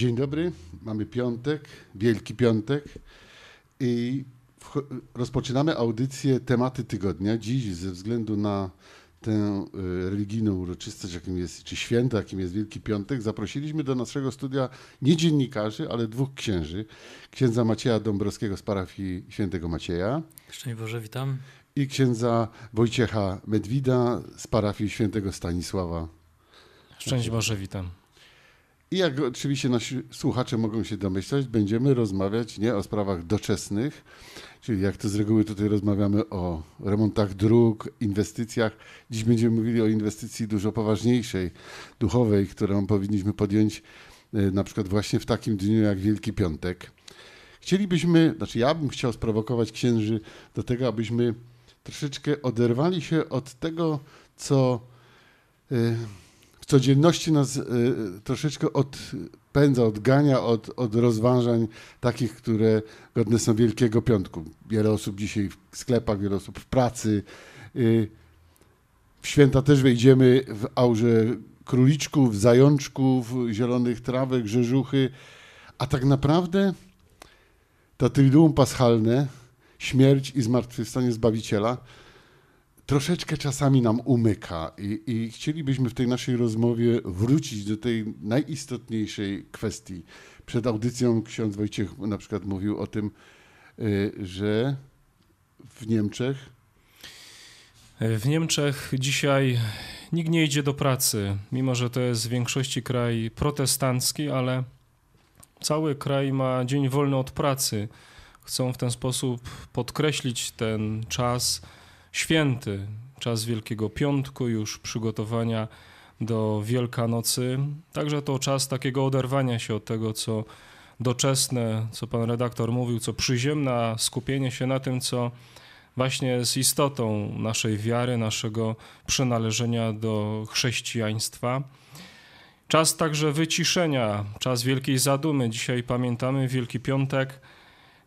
Dzień dobry, mamy piątek, Wielki Piątek i rozpoczynamy audycję tematy tygodnia. Dziś ze względu na tę e, religijną uroczystość, jakim jest, czy święto, jakim jest Wielki Piątek, zaprosiliśmy do naszego studia nie dziennikarzy, ale dwóch księży. Księdza Macieja Dąbrowskiego z parafii Świętego Macieja. Szczęść Boże, witam. I księdza Wojciecha Medwida z parafii Świętego Stanisława. Szczęść Boże, witam. I jak oczywiście nasi słuchacze mogą się domyślać, będziemy rozmawiać nie o sprawach doczesnych, czyli jak to z reguły tutaj rozmawiamy o remontach dróg, inwestycjach. Dziś będziemy mówili o inwestycji dużo poważniejszej, duchowej, którą powinniśmy podjąć e, na przykład właśnie w takim dniu jak Wielki Piątek. Chcielibyśmy, znaczy ja bym chciał sprowokować księży do tego, abyśmy troszeczkę oderwali się od tego, co e, codzienności nas e, troszeczkę odpędza, odgania od, od rozważań takich, które godne są Wielkiego Piątku. Wiele osób dzisiaj w sklepach, wiele osób w pracy. E, w święta też wejdziemy w aurze króliczków, zajączków, zielonych trawek, grzeżuchy. A tak naprawdę to Triduum Paschalne, śmierć i zmartwychwstanie Zbawiciela – troszeczkę czasami nam umyka i, i chcielibyśmy w tej naszej rozmowie wrócić do tej najistotniejszej kwestii. Przed audycją ksiądz Wojciech na przykład mówił o tym, y, że w Niemczech. W Niemczech dzisiaj nikt nie idzie do pracy, mimo że to jest w większości kraj protestancki, ale cały kraj ma dzień wolny od pracy. Chcą w ten sposób podkreślić ten czas święty, czas Wielkiego Piątku, już przygotowania do Wielkanocy. Także to czas takiego oderwania się od tego, co doczesne, co pan redaktor mówił, co przyziemne, skupienie się na tym, co właśnie jest istotą naszej wiary, naszego przynależenia do chrześcijaństwa. Czas także wyciszenia, czas wielkiej zadumy. Dzisiaj pamiętamy Wielki Piątek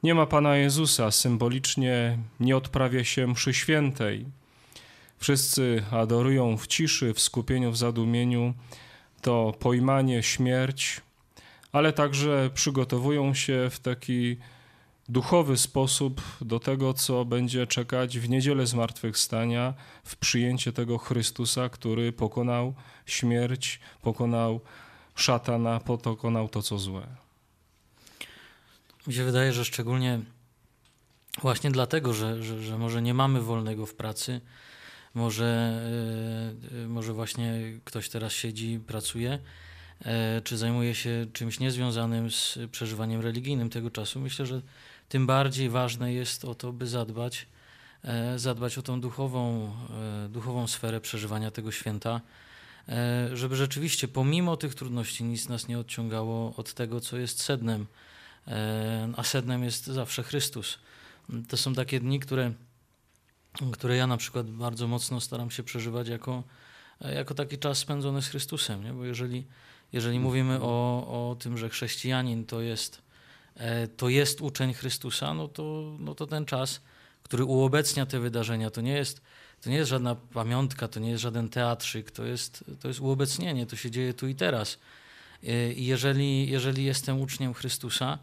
nie ma Pana Jezusa, symbolicznie nie odprawia się mszy świętej. Wszyscy adorują w ciszy, w skupieniu, w zadumieniu to pojmanie, śmierć, ale także przygotowują się w taki duchowy sposób do tego, co będzie czekać w niedzielę zmartwychwstania, w przyjęcie tego Chrystusa, który pokonał śmierć, pokonał szatana, pokonał to, co złe. Mi się wydaje, że szczególnie właśnie dlatego, że, że, że może nie mamy wolnego w pracy, może, e, e, może właśnie ktoś teraz siedzi, pracuje, e, czy zajmuje się czymś niezwiązanym z przeżywaniem religijnym tego czasu. Myślę, że tym bardziej ważne jest o to, by zadbać, zadbać o tą duchową, duchową sferę przeżywania tego święta, żeby rzeczywiście pomimo tych trudności nic nas nie odciągało od tego, co jest sednem E, a sednem jest zawsze Chrystus. To są takie dni, które, które ja na przykład bardzo mocno staram się przeżywać jako, jako taki czas spędzony z Chrystusem, nie? bo jeżeli, jeżeli mm. mówimy o, o tym, że chrześcijanin to jest, e, to jest uczeń Chrystusa, no to, no to ten czas, który uobecnia te wydarzenia, to nie jest, to nie jest żadna pamiątka, to nie jest żaden teatrzyk, to jest, to jest uobecnienie, to się dzieje tu i teraz. E, I jeżeli, jeżeli jestem uczniem Chrystusa,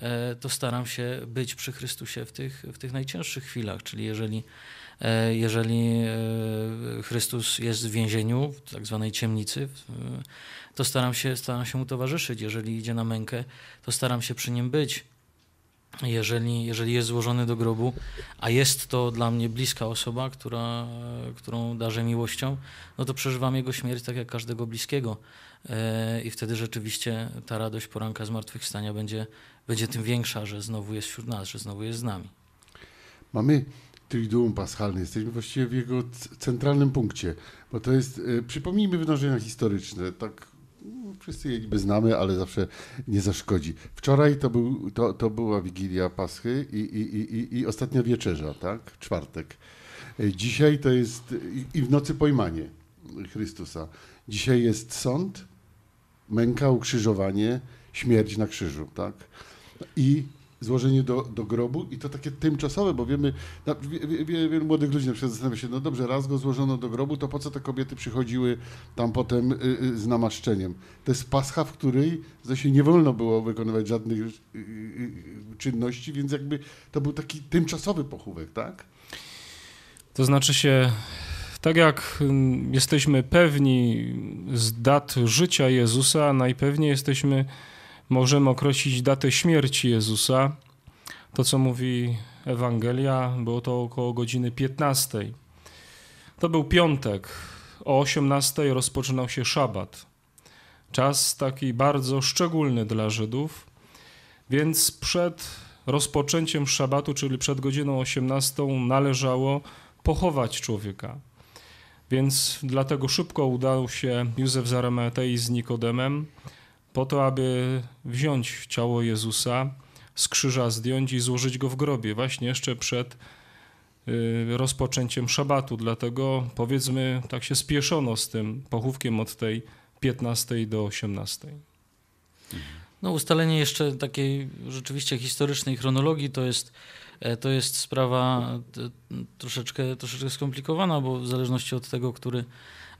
E, to staram się być przy Chrystusie w tych, w tych najcięższych chwilach. Czyli jeżeli, e, jeżeli e, Chrystus jest w więzieniu, w tak zwanej ciemnicy, to staram się, staram się mu towarzyszyć. Jeżeli idzie na mękę, to staram się przy nim być. Jeżeli, jeżeli jest złożony do grobu, a jest to dla mnie bliska osoba, która, którą darzę miłością, no to przeżywam jego śmierć tak jak każdego bliskiego. I wtedy rzeczywiście ta radość poranka zmartwychwstania będzie, będzie tym większa, że znowu jest wśród nas, że znowu jest z nami. Mamy Triduum Paschalne, jesteśmy właściwie w jego centralnym punkcie, bo to jest, y, przypomnijmy wydarzenia historyczne, tak mm, wszyscy je niby znamy, ale zawsze nie zaszkodzi. Wczoraj to, był, to, to była Wigilia Paschy i, i, i, i ostatnia wieczerza, tak? Czwartek. Y, dzisiaj to jest i, i w nocy pojmanie Chrystusa. Dzisiaj jest sąd, męka, ukrzyżowanie, śmierć na krzyżu, tak? i złożenie do, do grobu i to takie tymczasowe, bo wiemy, na, wie, wie, wielu młodych ludzi na przykład zastanawia się, no dobrze, raz go złożono do grobu, to po co te kobiety przychodziły tam potem y, y, z namaszczeniem? To jest pascha, w której się nie wolno było wykonywać żadnych y, y, y, czynności, więc jakby to był taki tymczasowy pochówek, tak? To znaczy się, tak jak jesteśmy pewni z dat życia Jezusa, najpewniej jesteśmy możemy określić datę śmierci Jezusa. To, co mówi Ewangelia, było to około godziny 15. To był piątek. O 18 rozpoczynał się szabat. Czas taki bardzo szczególny dla Żydów, więc przed rozpoczęciem szabatu, czyli przed godziną 18, należało pochować człowieka. Więc dlatego szybko udał się Józef z z Nikodemem po to, aby wziąć ciało Jezusa, z krzyża zdjąć i złożyć go w grobie, właśnie jeszcze przed y, rozpoczęciem szabatu. Dlatego powiedzmy, tak się spieszono z tym pochówkiem od tej 15 do 18. No, ustalenie jeszcze takiej rzeczywiście historycznej chronologii to jest E, to jest sprawa troszeczkę, troszeczkę skomplikowana, bo w zależności od tego, który,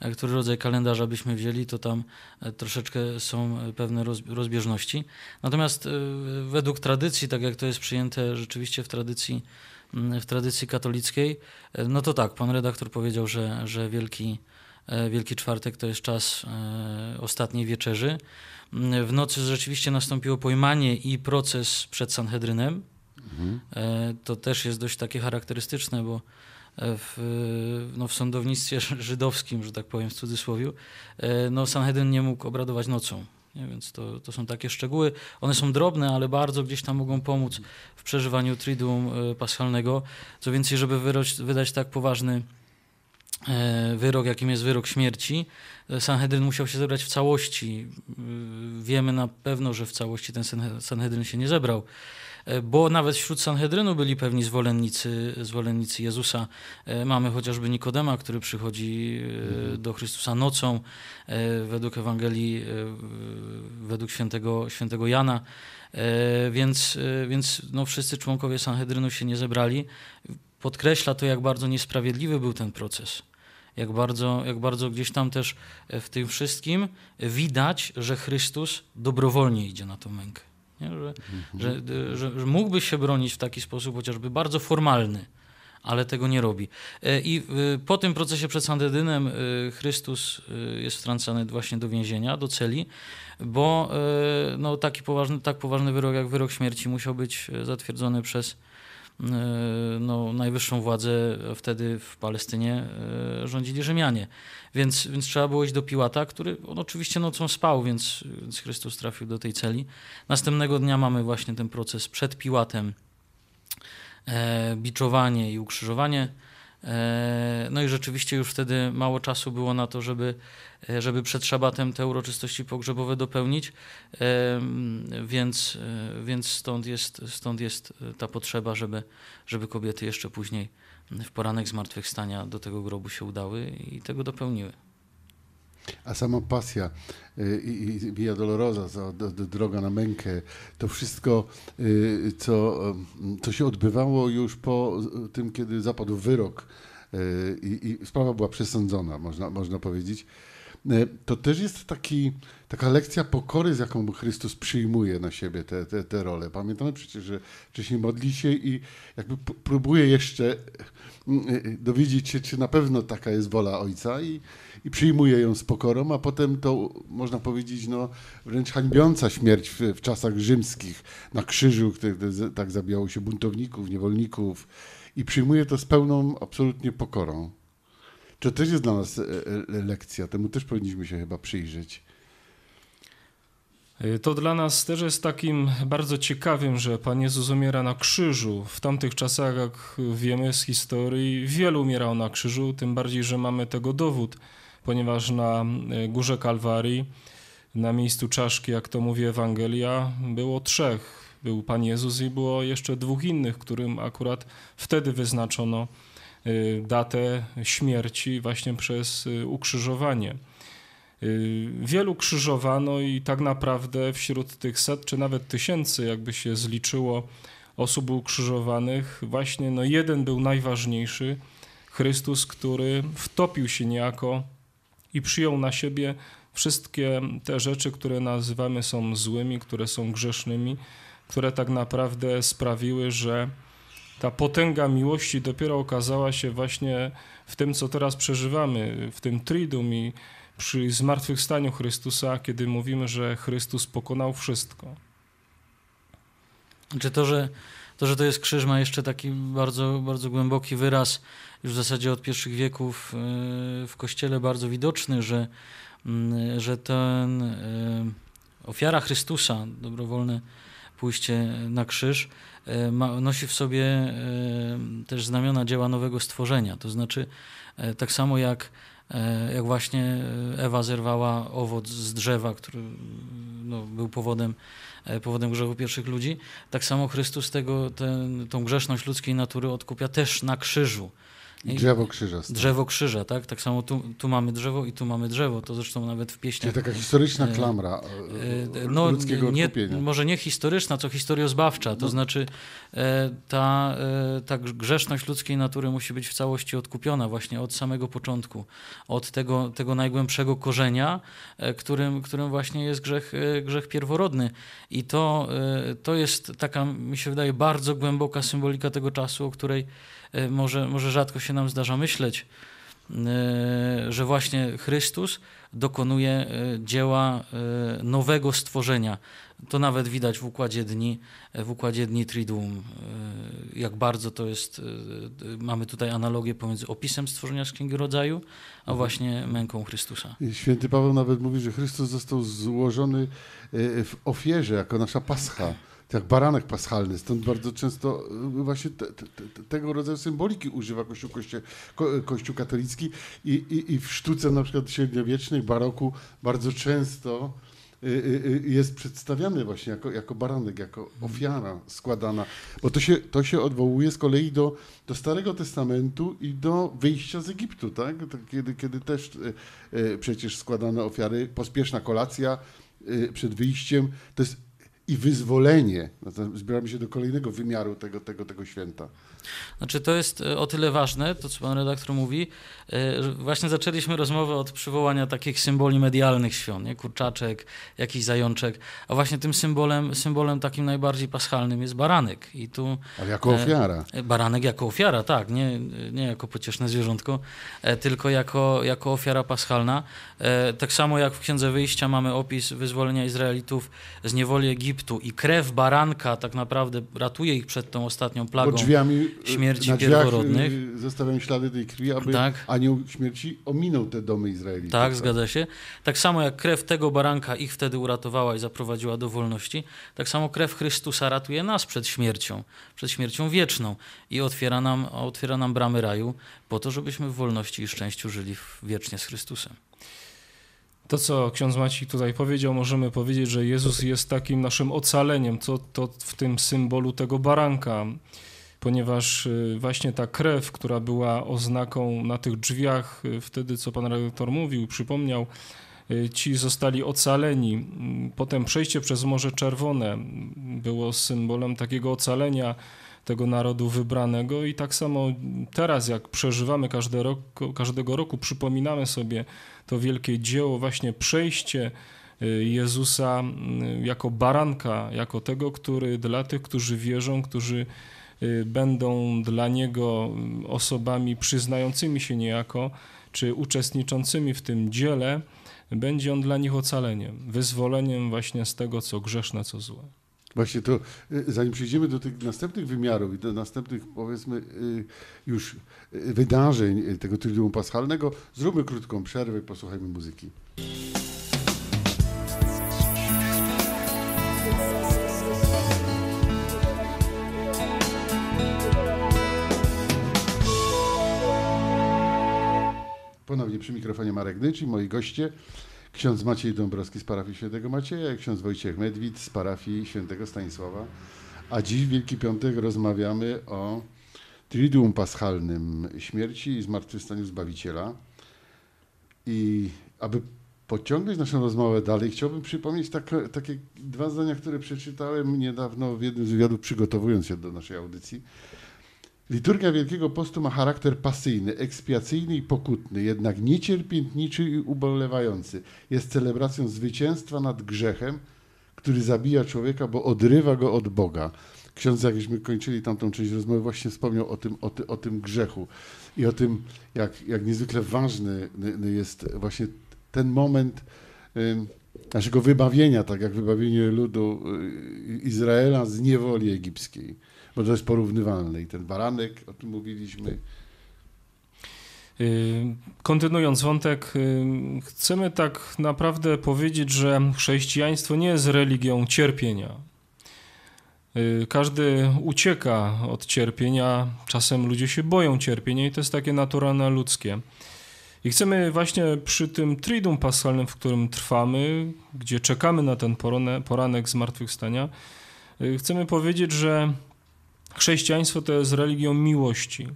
e, który rodzaj kalendarza byśmy wzięli, to tam e, troszeczkę są pewne rozbieżności. Natomiast według tradycji, tak jak to jest przyjęte rzeczywiście w tradycji, w tradycji katolickiej, no to tak, pan redaktor powiedział, że, że Wielki, Wielki Czwartek to jest czas ostatniej wieczerzy. W nocy rzeczywiście nastąpiło pojmanie i proces przed Sanhedrynem E, to też jest dość takie charakterystyczne, bo e, w, no, w sądownictwie żydowskim, że tak powiem w cudzysłowie, e, no, Sanhedrin nie mógł obradować nocą. Nie? Więc to, to są takie szczegóły. One są drobne, ale bardzo gdzieś tam mogą pomóc w przeżywaniu triduum paschalnego. Co więcej, żeby wyroć, wydać tak poważny wyrok, jakim jest wyrok śmierci, Sanhedrin musiał się zebrać w całości. Wiemy na pewno, że w całości ten Sanhedrin się nie zebrał. E, bo nawet wśród Sanhedrynu byli pewni zwolennicy, zwolennicy Jezusa. E, mamy chociażby Nikodema, który przychodzi e, mhm. do Chrystusa nocą, według Ewangelii, według świętego, świętego Jana. Więc, więc no wszyscy członkowie Sanhedrynu się nie zebrali. Podkreśla to, jak bardzo niesprawiedliwy był ten proces jak bardzo, jak bardzo gdzieś tam też w tym wszystkim widać, że Chrystus dobrowolnie idzie na tą mękę nie? Że, mhm. że, że, że mógłby się bronić w taki sposób chociażby bardzo formalny ale tego nie robi. E, I po tym procesie przed Sandedynem e, Chrystus e, jest wtrącany właśnie do więzienia, do celi, bo no, taki poważny, tak poważny wyrok jak wyrok śmierci musiał być zatwierdzony przez E, no, najwyższą władzę wtedy w Palestynie e, rządzili Rzymianie. Więc, więc trzeba było iść do Piłata, który on oczywiście nocą spał, więc, więc Chrystus trafił do tej celi. Następnego dnia mamy właśnie ten proces przed Piłatem, e, biczowanie i ukrzyżowanie E, no i rzeczywiście już wtedy mało czasu było na to, żeby, e, żeby przed szabatem te uroczystości pogrzebowe dopełnić, e, więc, więc stąd, jest, stąd jest ta potrzeba, żeby, żeby kobiety jeszcze później w poranek zmartwychwstania do tego grobu się udały i tego dopełniły. A sama pasja y, i, i Via Dolorosa, droga na mękę, to wszystko, y, co, y, co się odbywało już po tym, kiedy zapadł wyrok i, i sprawa była przesądzona, można, można powiedzieć, to też jest taki, taka lekcja pokory, z jaką Chrystus przyjmuje na siebie te, te, te role. Pamiętamy przecież, że wcześniej modli się i jakby próbuje jeszcze dowiedzieć się, czy na pewno taka jest wola Ojca i i przyjmuje ją z pokorą, a potem to, można powiedzieć, no, wręcz hańbiąca śmierć w, w czasach rzymskich na krzyżu, kiedy tak zabijało się buntowników, niewolników i przyjmuje to z pełną, absolutnie pokorą. To też jest dla nas e, e, lekcja, temu też powinniśmy się chyba przyjrzeć. E, to dla nas też jest takim bardzo ciekawym, że Pan Jezus umiera na krzyżu. W tamtych czasach, jak wiemy z historii, wielu umierało na krzyżu, tym bardziej, że mamy tego dowód ponieważ na e, górze Kalwarii, na miejscu czaszki, jak to mówi Ewangelia, było trzech. Był Pan Jezus i było jeszcze dwóch innych, którym akurat wtedy wyznaczono e, datę śmierci właśnie przez e, ukrzyżowanie. Wielu krzyżowano i tak naprawdę wśród tych set czy nawet tysięcy, jakby się zliczyło, osób ukrzyżowanych, właśnie no jeden był najważniejszy, Chrystus, który wtopił się niejako i przyjął na siebie wszystkie te rzeczy, które nazywamy są złymi, które są grzesznymi, które tak naprawdę sprawiły, że ta potęga miłości dopiero okazała się właśnie w tym, co teraz przeżywamy, w tym Tridum i przy zmartwychwstaniu Chrystusa, kiedy mówimy, że Chrystus pokonał wszystko. Czy znaczy to, że to, że to jest krzyż, ma jeszcze taki bardzo, bardzo głęboki wyraz już w zasadzie od pierwszych wieków y, w Kościele bardzo widoczny, że, mm, że ten y, ofiara Chrystusa, dobrowolne pójście na krzyż, y, ma, nosi w sobie też znamiona dzieła nowego stworzenia. To znaczy, tak samo jak, jak właśnie Ewa zerwała owoc z drzewa, który no, był powodem, powodem grzechu pierwszych ludzi, tak samo Chrystus tego, ten, tą grzeszność ludzkiej natury odkupia też na krzyżu. I drzewo krzyża. Drzewo krzyża, tak? Tak samo tu, tu, mamy drzewo i tu mamy drzewo. To zresztą nawet w pieśni. taka historyczna e, klamra e, e, no, ludzkiego nie, odkupienia. Może nie historyczna, co historiozbawcza. To no. znaczy ta, ta grzeszność ludzkiej natury musi być w całości odkupiona właśnie od samego początku. Od tego, tego najgłębszego korzenia, którym, którym właśnie jest grzech, grzech pierworodny. I to, to jest taka, mi się wydaje, bardzo głęboka symbolika tego czasu, o której E, może, może rzadko się nam zdarza myśleć, e, że właśnie Chrystus dokonuje e, dzieła nowego stworzenia. To nawet widać w układzie dni, w układzie dni Triduum, jak bardzo to jest, mamy tutaj analogię pomiędzy opisem stworzenia z Księgi Rodzaju, a mhm. właśnie męką Chrystusa. Święty Paweł nawet mówi, że Chrystus został złożony w ofierze, jako nasza pascha jak baranek paschalny, stąd bardzo często y, y, właśnie te, te, te, tego rodzaju symboliki używa Kościół, kościół, y, kościół katolicki i, i, i, w sztuce na przykład średniowiecznej, baroku bardzo często jest przedstawiany właśnie jako, jako baranek, jako ofiara składana, bo to się, to się odwołuje z kolei do, do Starego Testamentu i do wyjścia z Egiptu, tak? kiedy, kiedy też przecież składane ofiary, pospieszna kolacja przed wyjściem, to jest i wyzwolenie. No zbieramy się do kolejnego wymiaru tego, tego, tego święta. Znaczy, to jest e, o tyle ważne, to co pan redaktor mówi. E, właśnie zaczęliśmy rozmowę od przywołania takich symboli medialnych świąt, nie? kurczaczek, jakiś zajączek, a właśnie tym symbolem, symbolem takim najbardziej paschalnym jest baranek. I tu, Ale jako e, ofiara. Baranek jako ofiara, tak, nie, nie jako pocieszne zwierzątko, tylko jako, jako ofiara paschalna. Tak samo jak w Księdze Wyjścia mamy opis wyzwolenia Izraelitów z niewoli Egiptu i krew baranka tak naprawdę ratuje ich przed tą ostatnią plagą. Pod drzwiami śmierci na znaczy, pierworodnych. Y, zostawiam ślady tej krwi, aby tak. anioł śmierci ominął te domy Izraeli. Tak, tak, zgadza się. Tak samo jak krew tego baranka ich wtedy uratowała i zaprowadziła do wolności, tak samo krew Chrystusa ratuje nas przed śmiercią, przed śmiercią wieczną i otwiera nam, otwiera nam bramy raju po to, żebyśmy w wolności i szczęściu żyli wiecznie z Chrystusem. To, co ksiądz Maciej tutaj powiedział, możemy powiedzieć, że Jezus jest takim naszym ocaleniem, co to w tym symbolu tego baranka ponieważ y, właśnie ta krew, która była oznaką na tych drzwiach, y, wtedy co pan redaktor mówił, przypomniał, y, ci zostali ocaleni. Mm, potem przejście przez Morze Czerwone mm, było symbolem takiego ocalenia tego narodu wybranego i tak samo teraz, jak przeżywamy rok, każdego roku, przypominamy sobie to wielkie dzieło, właśnie przejście Jezusa mm, jako baranka, jako tego, który dla tych, którzy wierzą, którzy Y, będą dla niego y, osobami przyznającymi się niejako, czy uczestniczącymi w tym dziele, będzie on dla nich ocaleniem, wyzwoleniem właśnie z tego, co grzeszne, co złe. Właśnie to, y, zanim przejdziemy do tych następnych wymiarów i do następnych, powiedzmy, już wydarzeń tego Tryduum Paschalnego, zróbmy krótką przerwę i posłuchajmy muzyki. Ponownie przy mikrofonie Marek czyli moi goście. Ksiądz Maciej Dąbrowski z parafii Świętego Macieja, ksiądz Wojciech Medwid z parafii Świętego Stanisława. A dziś w Wielki Piątek rozmawiamy o Triduum Paschalnym, śmierci i zmartwychwstaniu Zbawiciela. I aby pociągnąć naszą rozmowę dalej, chciałbym przypomnieć tak, takie dwa zdania, które przeczytałem niedawno w jednym z wywiadów, przygotowując się do naszej audycji. Liturgia Wielkiego Postu ma charakter pasyjny, ekspiacyjny i pokutny, jednak niecierpiętniczy i ubolewający. Jest celebracją zwycięstwa nad grzechem, który zabija człowieka, bo odrywa go od Boga. Ksiądz, jakbyśmy kończyli tamtą część rozmowy, właśnie wspomniał o tym, o, ty, o tym grzechu i o tym, jak, jak niezwykle ważny jest właśnie ten moment naszego wybawienia, tak jak wybawienie ludu y, Izraela z niewoli egipskiej bo to jest porównywalne. I ten baranek, o tym mówiliśmy. Y, kontynuując wątek, y, chcemy tak naprawdę powiedzieć, że chrześcijaństwo nie jest religią cierpienia. Y, każdy ucieka od cierpienia, czasem ludzie się boją cierpienia i to jest takie naturalne ludzkie. I chcemy właśnie przy tym tridum paschalnym, w którym trwamy, gdzie czekamy na ten poranek zmartwychwstania, chcemy powiedzieć, że Chrześcijaństwo to jest religią miłości.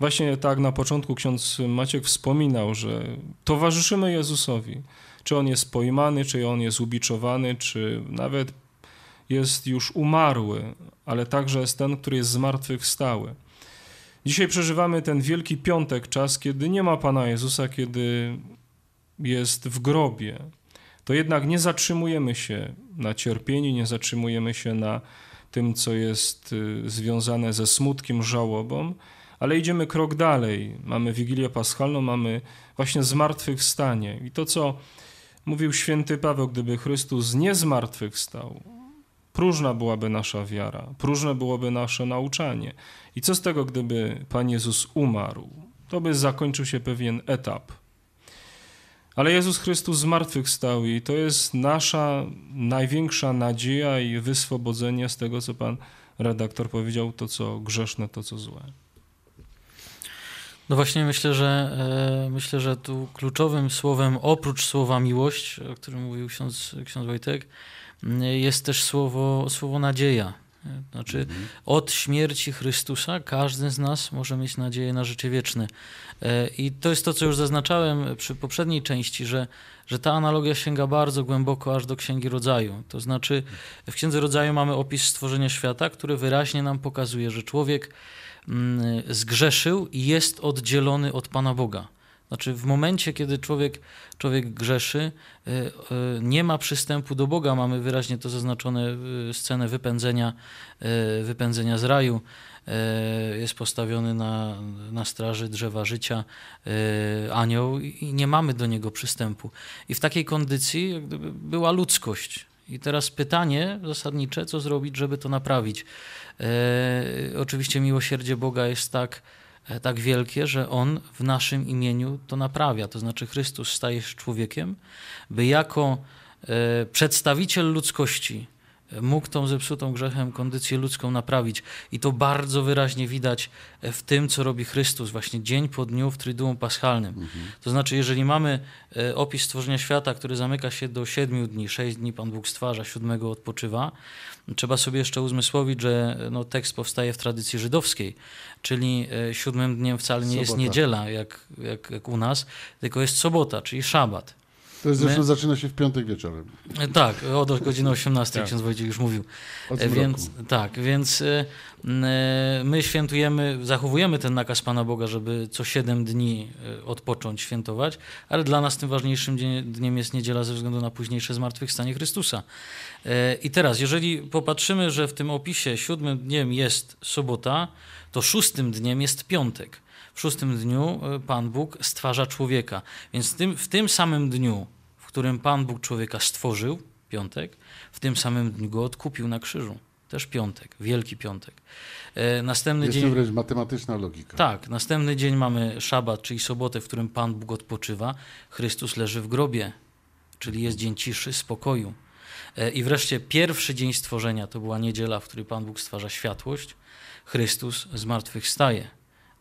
Właśnie tak na początku ksiądz Maciek wspominał, że towarzyszymy Jezusowi. Czy on jest pojmany, czy on jest ubiczowany, czy nawet jest już umarły, ale także jest ten, który jest zmartwychwstały. Dzisiaj przeżywamy ten Wielki Piątek, czas, kiedy nie ma Pana Jezusa, kiedy jest w grobie. To jednak nie zatrzymujemy się na cierpieniu, nie zatrzymujemy się na tym, co jest y, związane ze smutkiem, żałobą, ale idziemy krok dalej. Mamy Wigilię Paschalną, mamy właśnie zmartwychwstanie. I to, co mówił święty Paweł, gdyby Chrystus nie zmartwychwstał, próżna byłaby nasza wiara, próżne byłoby nasze nauczanie. I co z tego, gdyby Pan Jezus umarł? To by zakończył się pewien etap – ale Jezus Chrystus zmartwychwstał i to jest nasza największa nadzieja i wyswobodzenie z tego, co Pan redaktor powiedział, to co grzeszne, to co złe. No właśnie myślę, że e, myślę, że tu kluczowym słowem oprócz słowa miłość, o którym mówił ksiądz, ksiądz Wojtek, jest też słowo, słowo nadzieja. Znaczy, mhm. od śmierci Chrystusa każdy z nas może mieć nadzieję na życie wieczne. E, I to jest to, co już zaznaczałem przy poprzedniej części, że, że ta analogia sięga bardzo głęboko aż do Księgi Rodzaju. To znaczy, w Księdze Rodzaju mamy opis stworzenia świata, który wyraźnie nam pokazuje, że człowiek mm, zgrzeszył i jest oddzielony od Pana Boga. Znaczy, w momencie, kiedy człowiek, człowiek grzeszy, y, y, nie ma przystępu do Boga. Mamy wyraźnie to zaznaczone y, scenę wypędzenia, wypędzenia z raju. Jest postawiony na, na straży drzewa życia anioł i nie mamy do niego przystępu. I w takiej kondycji była ludzkość. I teraz pytanie zasadnicze, co zrobić, żeby to naprawić. oczywiście miłosierdzie Boga jest tak E, tak wielkie, że On w naszym imieniu to naprawia. To znaczy Chrystus staje się człowiekiem, by jako e, przedstawiciel ludzkości mógł tą zepsutą grzechem kondycję ludzką naprawić. I to bardzo wyraźnie widać e, w tym, co robi Chrystus właśnie dzień po dniu w Tryduum Paschalnym. Mhm. To znaczy, jeżeli mamy e, opis stworzenia świata, który zamyka się do siedmiu dni, sześć dni Pan Bóg stwarza, siódmego odpoczywa, trzeba sobie jeszcze uzmysłowić, że e, no, tekst powstaje w tradycji żydowskiej, czyli siódmym dniem wcale nie sobota. jest niedziela, jak, jak, jak u nas, tylko jest sobota, czyli szabat. To jest zresztą My... zaczyna się w piątek wieczorem. E, tak, od godziny 18 tak. ksiądz Wojciech już mówił. E, więc, tak, więc e, my świętujemy, zachowujemy ten nakaz Pana Boga, żeby co 7 dni odpocząć, świętować, ale dla nas tym ważniejszym dniem jest niedziela ze względu na późniejsze zmartwychwstanie Chrystusa. I teraz, jeżeli popatrzymy, że w tym opisie siódmym dniem jest sobota, to szóstym dniem jest piątek. W szóstym dniu Pan Bóg stwarza człowieka. Więc w tym, w tym samym dniu którym Pan Bóg człowieka stworzył, piątek, w tym samym dniu go odkupił na krzyżu. Też piątek, wielki piątek. E, następny Jest dzień. wręcz matematyczna logika. Tak, następny dzień mamy szabat, czyli sobotę, w którym Pan Bóg odpoczywa. Chrystus leży w grobie, czyli jest dzień ciszy, spokoju. E, I wreszcie pierwszy dzień stworzenia to była niedziela, w której Pan Bóg stwarza światłość. Chrystus zmartwychwstaje.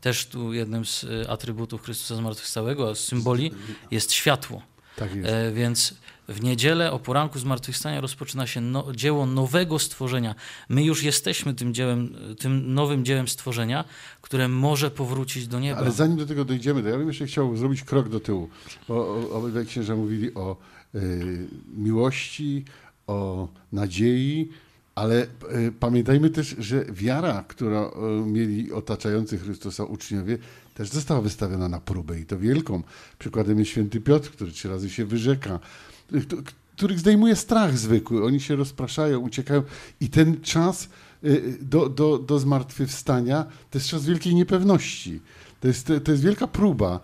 Też tu jednym z e, atrybutów Chrystusa zmartwychwstałego, z symboli, jest światło. Tak jest. E, więc w niedzielę o poranku zmartwychwstania rozpoczyna się no, dzieło nowego stworzenia. My już jesteśmy tym, dziełem, e, tym nowym dziełem stworzenia, które może powrócić do nieba. Ale zanim do tego dojdziemy, to ja bym jeszcze chciał zrobić krok do tyłu. Obydwaj księża mówili o y, miłości, o nadziei, ale y, pamiętajmy też, że wiara, którą y, mieli otaczający Chrystusa uczniowie, też została wystawiona na próbę i to wielką. Przykładem jest święty Piotr, który trzy razy się wyrzeka, których zdejmuje strach zwykły. Oni się rozpraszają, uciekają i ten czas y, do, do, do zmartwychwstania to jest czas wielkiej niepewności. To jest, to jest wielka próba.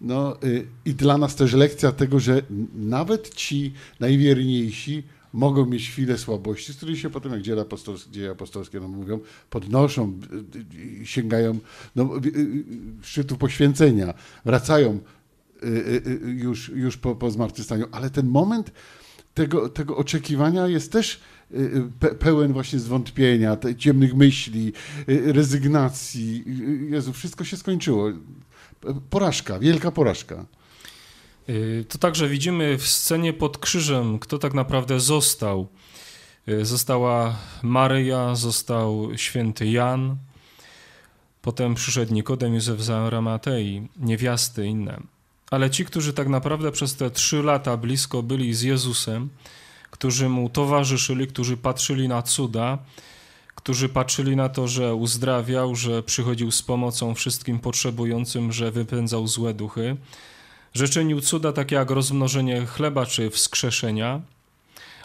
No, I dla nas też lekcja tego, że nawet ci najwierniejsi mogą mieć chwile słabości, z których się potem, jak dzieje apostolskie, dzieje apostolskie no mówią, podnoszą, y, y, sięgają no, y, szczytu poświęcenia, wracają już, już po, po zmartwychwstaniu. Ale ten moment tego, tego oczekiwania jest też pełen właśnie zwątpienia, ciemnych myśli, rezygnacji. Jezu, wszystko się skończyło. Porażka, wielka porażka. Y, to także widzimy w scenie pod krzyżem, kto tak naprawdę został. Y, została Maryja, został święty Jan, potem przyszedł Nikodem Józef z niewiasty inne. Ale ci, którzy tak naprawdę przez te trzy lata blisko byli z Jezusem, którzy mu towarzyszyli, którzy patrzyli na cuda, którzy patrzyli na to, że uzdrawiał, że przychodził z pomocą wszystkim potrzebującym, że wypędzał złe duchy, że czynił cuda takie jak rozmnożenie chleba czy wskrzeszenia.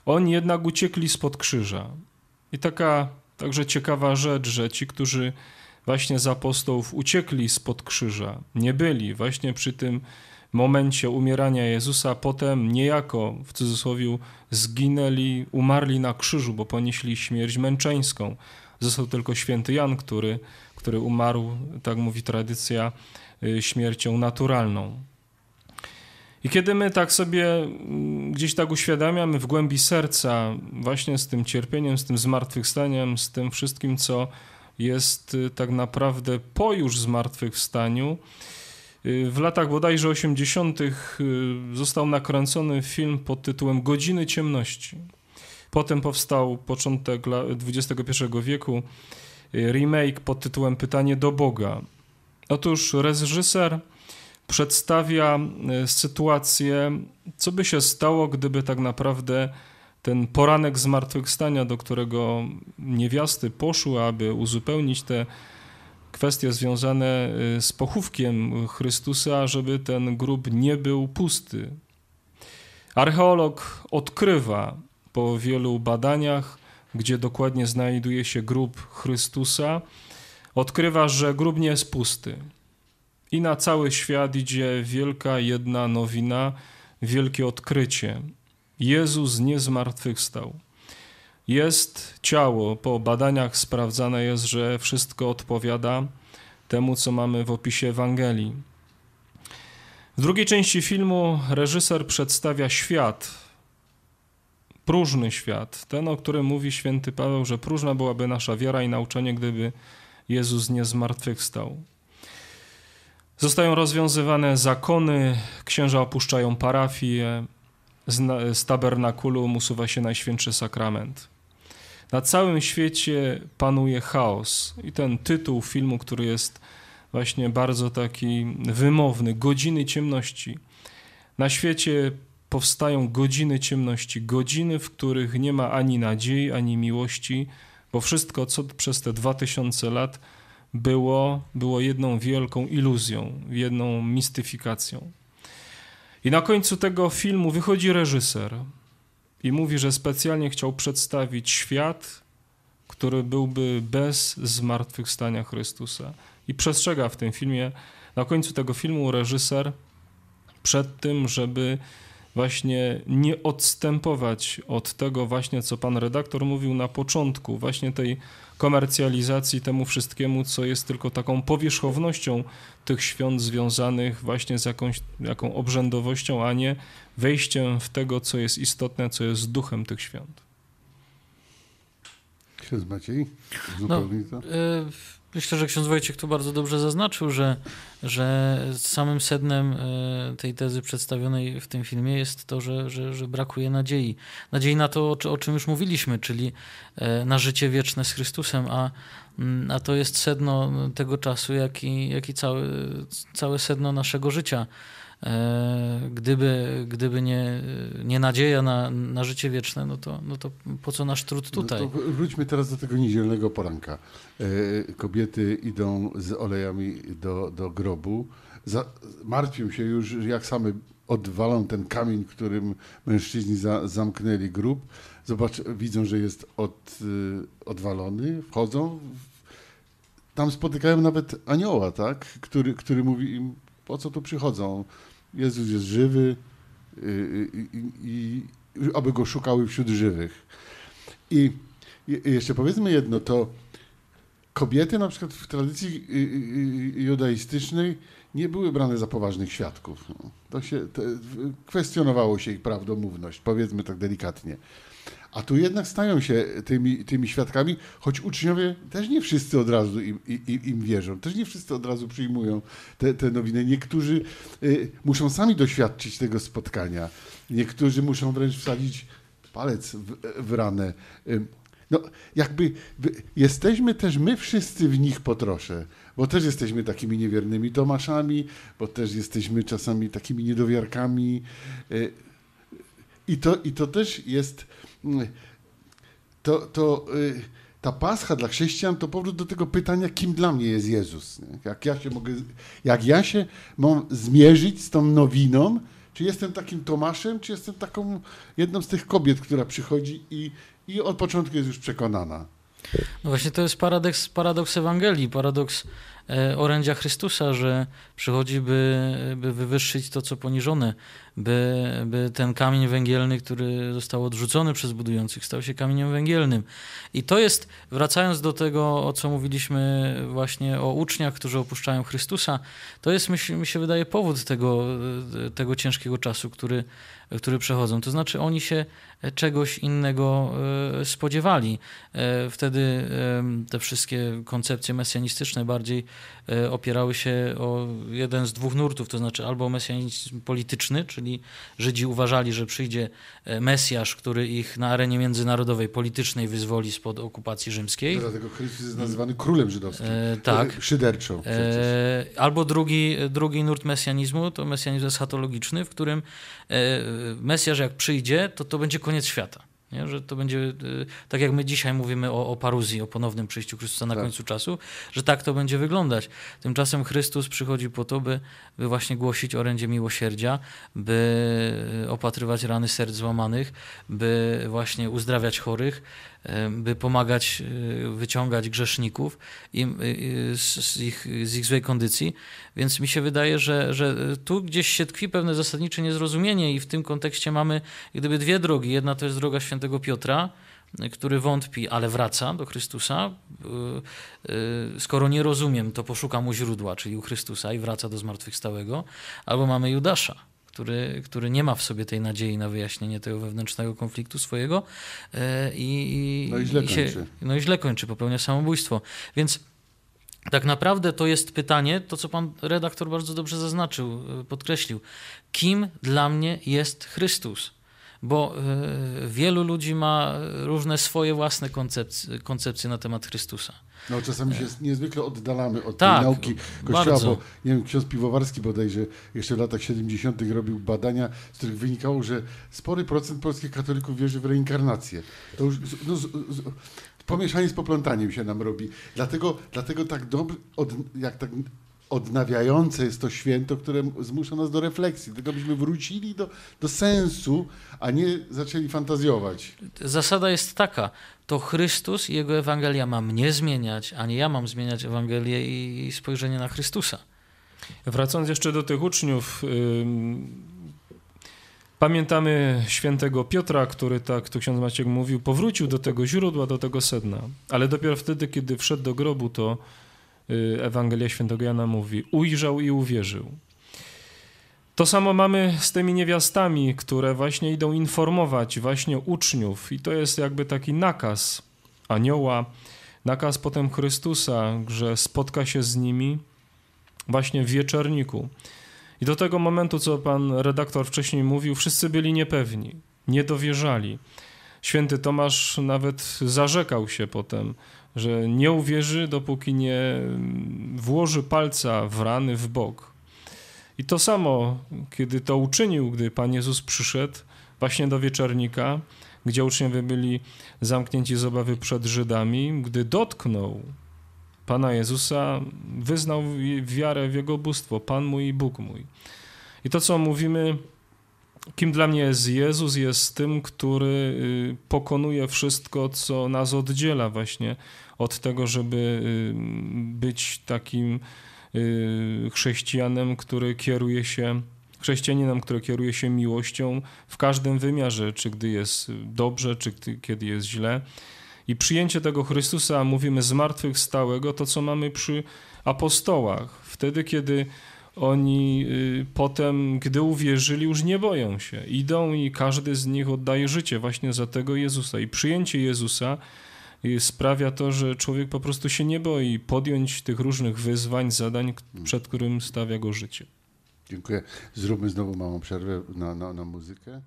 Oni jednak uciekli spod krzyża. I taka także ciekawa rzecz, że ci, którzy właśnie z apostołów uciekli spod krzyża, nie byli właśnie przy tym momencie umierania Jezusa, potem niejako, w cudzysłowie, zginęli, umarli na krzyżu, bo ponieśli śmierć męczeńską. Został tylko święty Jan, który, który umarł, tak mówi tradycja, y, śmiercią naturalną. I kiedy my tak sobie mm, gdzieś tak uświadamiamy w głębi serca, właśnie z tym cierpieniem, z tym zmartwychwstaniem, z tym wszystkim, co jest y, tak naprawdę po już zmartwychwstaniu, y, w latach bodajże 80. Y, został nakręcony film pod tytułem Godziny Ciemności. Potem powstał początek XXI wieku remake pod tytułem Pytanie do Boga. Otóż reżyser przedstawia e, sytuację, co by się stało, gdyby tak naprawdę ten poranek zmartwychwstania, do którego niewiasty poszły, aby uzupełnić te kwestie związane e, z pochówkiem Chrystusa, żeby ten grób nie był pusty. Archeolog odkrywa po wielu badaniach, gdzie dokładnie znajduje się grób Chrystusa, odkrywa, że grób nie jest pusty i na cały świat idzie wielka jedna nowina, wielkie odkrycie. Jezus nie zmartwychwstał. Jest ciało, po badaniach sprawdzane jest, że wszystko odpowiada temu, co mamy w opisie Ewangelii. W drugiej części filmu reżyser przedstawia świat, próżny świat, ten, o którym mówi święty Paweł, że próżna byłaby nasza wiara i nauczanie, gdyby Jezus nie zmartwychwstał. Zostają rozwiązywane zakony, księża opuszczają parafie, z tabernakulum usuwa się Najświętszy Sakrament. Na całym świecie panuje chaos i ten tytuł filmu, który jest właśnie bardzo taki wymowny, Godziny Ciemności. Na świecie powstają godziny ciemności, godziny, w których nie ma ani nadziei, ani miłości, bo wszystko, co przez te dwa tysiące lat – było, było jedną wielką iluzją, jedną mistyfikacją. I na końcu tego filmu wychodzi reżyser i mówi, że specjalnie chciał przedstawić świat, który byłby bez zmartwychwstania Chrystusa. I przestrzega w tym filmie, na końcu tego filmu reżyser przed tym, żeby właśnie nie odstępować od tego właśnie, co pan redaktor mówił na początku, właśnie tej komercjalizacji, temu wszystkiemu, co jest tylko taką powierzchownością tych świąt związanych właśnie z jakąś jaką obrzędowością, a nie wejściem w tego, co jest istotne, co jest duchem tych świąt. Ksiądz Maciej, no, Zupełnie no, to? Y Myślę, że ksiądz Wojciech tu bardzo dobrze zaznaczył, że, że samym sednem e, tej tezy przedstawionej w tym filmie jest to, że, że, że brakuje nadziei. Nadziei na to, o czym już mówiliśmy, czyli e, na życie wieczne z Chrystusem, a, mm, a to jest sedno tego czasu, jak i, jak i całe sedno naszego życia. E, gdyby, gdyby nie, nie nadzieja na, na życie wieczne, no to, no to po co nasz trud no tutaj? No wróćmy teraz do tego niedzielnego poranka. E, kobiety idą z olejami do, do grobu. Za, martwią się już, jak same odwalą ten kamień, którym mężczyźni za, zamknęli grób. Zobacz, widzą, że jest od, e, odwalony, wchodzą. Tam spotykają nawet anioła, tak? który, który mówi im, po co tu przychodzą? Jezus jest żywy y, y, y, i aby go szukały wśród żywych. I jeszcze powiedzmy jedno, to kobiety na przykład w tradycji judaistycznej nie były brane za poważnych świadków. No, to się, to kwestionowało się ich prawdomówność, powiedzmy tak delikatnie. A tu jednak stają się tymi, tymi świadkami, choć uczniowie też nie wszyscy od razu im, im, im wierzą, też nie wszyscy od razu przyjmują te, te nowiny. Niektórzy y, muszą sami doświadczyć tego spotkania, niektórzy muszą wręcz wsadzić palec w, w ranę. Y, no, jakby jesteśmy też my wszyscy w nich po trosze, bo też jesteśmy takimi niewiernymi Tomaszami, bo też jesteśmy czasami takimi niedowiarkami. Y, i to, i to też jest. Mm, to, to y, ta pascha dla chrześcijan to powrót do tego pytania, kim dla mnie jest Jezus. Jak ja się mogę, jak ja się mam zmierzyć z tą nowiną, czy jestem takim Tomaszem, czy jestem taką jedną z tych kobiet, która przychodzi i, i od początku jest już przekonana. No właśnie to jest paradoks, paradoks Ewangelii, paradoks e, orędzia Chrystusa, że przychodzi, by, by wywyższyć to, co poniżone by, by ten kamień węgielny, który został odrzucony przez budujących, stał się kamieniem węgielnym. I to jest, wracając do tego, o co mówiliśmy właśnie o uczniach, którzy opuszczają Chrystusa, to jest, myśl, mi się wydaje, powód tego, tego ciężkiego czasu, który, który przechodzą. To znaczy, oni się czegoś innego e, spodziewali. E, wtedy te wszystkie koncepcje mesjanistyczne bardziej e, opierały się o jeden z dwóch nurtów, to znaczy albo mesjanizm polityczny, czyli czyli Żydzi uważali, że przyjdzie e, Mesjasz, który ich na arenie międzynarodowej, politycznej wyzwoli spod okupacji rzymskiej. No dlatego Chrystus jest nazywany królem żydowskim. E, tak. E, szyderczą. E, albo drugi, e, drugi nurt mesjanizmu, to mesjanizm eschatologiczny, w którym e, Mesjasz jak przyjdzie, to to będzie koniec świata. Nie? Że to będzie, y, tak jak my dzisiaj mówimy o, o paruzji, o ponownym przyjściu Chrystusa na tak. końcu czasu, że tak to będzie wyglądać. Tymczasem Chrystus przychodzi po to, by, by właśnie głosić orędzie miłosierdzia, by y, opatrywać rany serc złamanych, by właśnie uzdrawiać chorych, y, by pomagać wyciągać grzeszników z, ich, z ich złej kondycji. Więc mi się wydaje, że, że tu gdzieś się tkwi pewne zasadnicze niezrozumienie i w tym kontekście mamy gdyby dwie drogi. Jedna to jest droga świętego świętego Piotra, który wątpi, ale wraca do Chrystusa. Y, y, skoro nie rozumiem, to poszukam u źródła, czyli u Chrystusa i wraca do zmartwychwstałego. Albo mamy Judasza, który, który nie ma w sobie tej nadziei na wyjaśnienie tego wewnętrznego konfliktu swojego y, i, no i, źle, i się, kończy. No i źle kończy, popełnia samobójstwo. Więc tak naprawdę to jest pytanie, to co pan redaktor bardzo dobrze zaznaczył, podkreślił. Kim dla mnie jest Chrystus? bo e, wielu ludzi ma różne swoje własne koncepcje, koncepcje na temat Chrystusa. No czasami się e. niezwykle oddalamy od tak, tej nauki Kościoła, bardzo. bo nie wiem, ksiądz Piwowarski bodajże jeszcze w latach 70. robił badania, z których wynikało, że spory procent polskich katolików wierzy w reinkarnację. To już no, z, z, pomieszanie z poplątaniem się nam robi. Dlatego, dlatego tak dobrze, jak tak odnawiające jest to święto, które zmusza nas do refleksji. Tylko byśmy wrócili do, do sensu, a nie zaczęli fantazjować. Zasada jest taka. To Chrystus i Jego Ewangelia ma mnie zmieniać, a nie ja mam zmieniać Ewangelię i spojrzenie na Chrystusa. Wracając jeszcze do tych uczniów, pamiętamy świętego Piotra, który, tak tu ksiądz Maciek mówił, powrócił do tego źródła, do tego sedna, ale dopiero wtedy, kiedy wszedł do grobu, to Y, Ewangelia Świętego Jana mówi: Ujrzał i uwierzył. To samo mamy z tymi niewiastami, które właśnie idą informować właśnie uczniów, i to jest jakby taki nakaz anioła, nakaz potem Chrystusa, że spotka się z nimi właśnie w wieczorniku. I do tego momentu, co pan redaktor wcześniej mówił, wszyscy byli niepewni, nie dowierzali. Święty Tomasz nawet zarzekał się potem, że nie uwierzy, dopóki nie mm, włoży palca w rany w bok. I to samo, kiedy to uczynił, gdy Pan Jezus przyszedł właśnie do wieczornika, gdzie uczniowie byli zamknięci z obawy przed Żydami, gdy dotknął Pana Jezusa, wyznał wiarę w Jego bóstwo, Pan mój i Bóg mój. I to, co mówimy Kim dla mnie jest Jezus? Jest tym, który y, pokonuje wszystko, co nas oddziela właśnie od tego, żeby y, być takim y, chrześcijanem, który kieruje się chrześcijaninem, który kieruje się miłością w każdym wymiarze, czy gdy jest dobrze, czy gdy, kiedy jest źle. I przyjęcie tego Chrystusa, mówimy, zmartwychwstałego, to co mamy przy apostołach. Wtedy, kiedy oni y, potem, gdy uwierzyli, już nie boją się. Idą i każdy z nich oddaje życie właśnie za tego Jezusa. I przyjęcie Jezusa y, sprawia to, że człowiek po prostu się nie boi podjąć tych różnych wyzwań, zadań, mm. przed którym stawia go życie. Dziękuję. Zróbmy znowu małą przerwę na, na, na muzykę.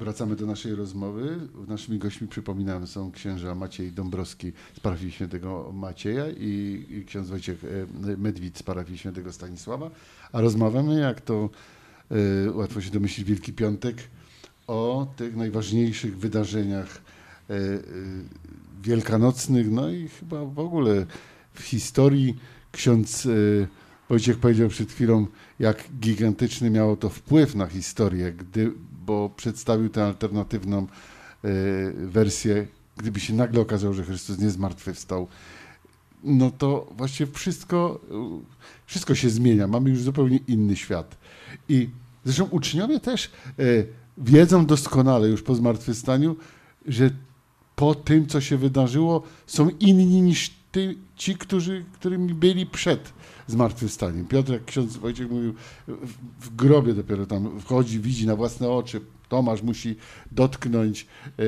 Wracamy do naszej rozmowy. Naszymi gośćmi, przypominam, są księża Maciej Dąbrowski z parafii świętego Macieja i ksiądz Wojciech e, Medwid z parafii świętego Stanisława. A rozmawiamy, jak to y, łatwo się domyślić, Wielki Piątek, o tych najważniejszych wydarzeniach y, y, wielkanocnych, no i chyba w ogóle w historii ksiądz Wojciech powiedział przed chwilą, jak gigantyczny miało to wpływ na historię, gdy bo przedstawił tę alternatywną e, wersję, gdyby się nagle okazało, że Chrystus nie zmartwychwstał, no to właściwie wszystko, e, wszystko się zmienia. Mamy już zupełnie inny świat. I zresztą uczniowie też e, wiedzą doskonale już po zmartwychwstaniu, że po tym, co się wydarzyło, są inni niż ty, ci, którzy, którymi byli przed zmartwychwstaniem. Piotr, jak ksiądz Wojciech mówił, w grobie dopiero tam wchodzi, widzi na własne oczy. Tomasz musi dotknąć e,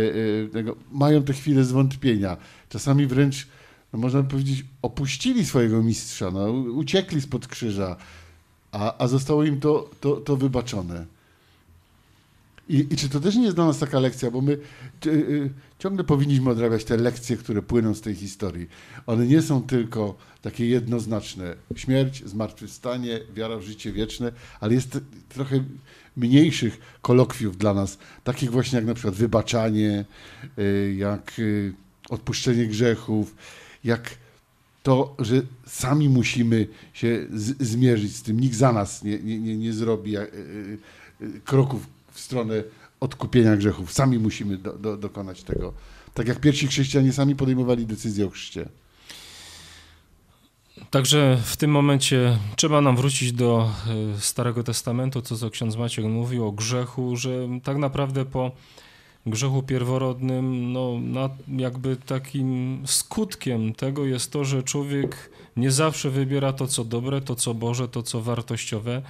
e, tego. Mają te chwile zwątpienia. Czasami wręcz, no można by powiedzieć, opuścili swojego mistrza, no, uciekli spod krzyża, a, a zostało im to, to, to wybaczone. I, I, czy to też nie jest dla nas taka lekcja, bo my y, ciągle powinniśmy odrabiać te lekcje, które płyną z tej historii. One nie są tylko takie jednoznaczne. Śmierć, zmartwychwstanie, wiara w życie wieczne, ale jest trochę mniejszych kolokwiów dla nas, takich właśnie jak na przykład wybaczanie, y, jak y, odpuszczenie grzechów, jak to, że sami musimy się z, zmierzyć z tym. Nikt za nas nie, nie, nie, nie zrobi kroków w stronę odkupienia grzechów. Sami musimy do, do, dokonać tego. Tak jak pierwsi chrześcijanie sami podejmowali decyzję o chrzcie. Także w tym momencie trzeba nam wrócić do e, Starego Testamentu, co, co ksiądz Maciek mówił o grzechu, że tak naprawdę po grzechu pierworodnym, no jakby takim skutkiem tego jest to, że człowiek nie zawsze wybiera to, co dobre, to, co Boże, to, co wartościowe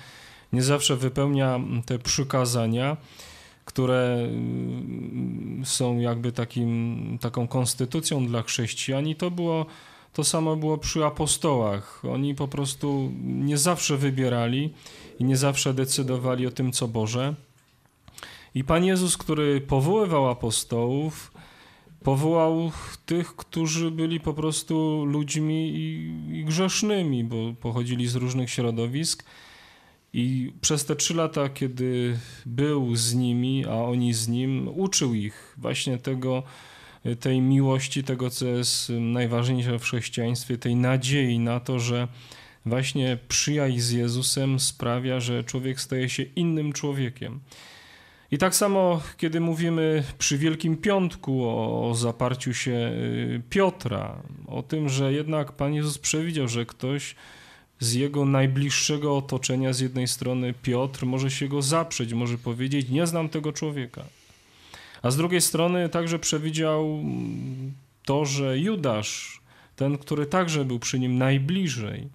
nie zawsze wypełnia te przykazania, które mm, są jakby takim, taką konstytucją dla chrześcijan i to było to samo było przy apostołach. Oni po prostu nie zawsze wybierali i nie zawsze decydowali o tym, co Boże. I Pan Jezus, który powoływał apostołów, powołał tych, którzy byli po prostu ludźmi i, i grzesznymi, bo pochodzili z różnych środowisk i przez te trzy lata, kiedy był z nimi, a oni z nim, uczył ich właśnie tego, tej miłości, tego, co jest najważniejsze w chrześcijaństwie, tej nadziei na to, że właśnie przyjaźń z Jezusem sprawia, że człowiek staje się innym człowiekiem. I tak samo, kiedy mówimy przy Wielkim Piątku o, o zaparciu się y, Piotra, o tym, że jednak Pan Jezus przewidział, że ktoś z jego najbliższego otoczenia z jednej strony Piotr może się go zaprzeć, może powiedzieć: Nie znam tego człowieka. A z drugiej strony także przewidział to, że Judasz, ten, który także był przy nim najbliżej,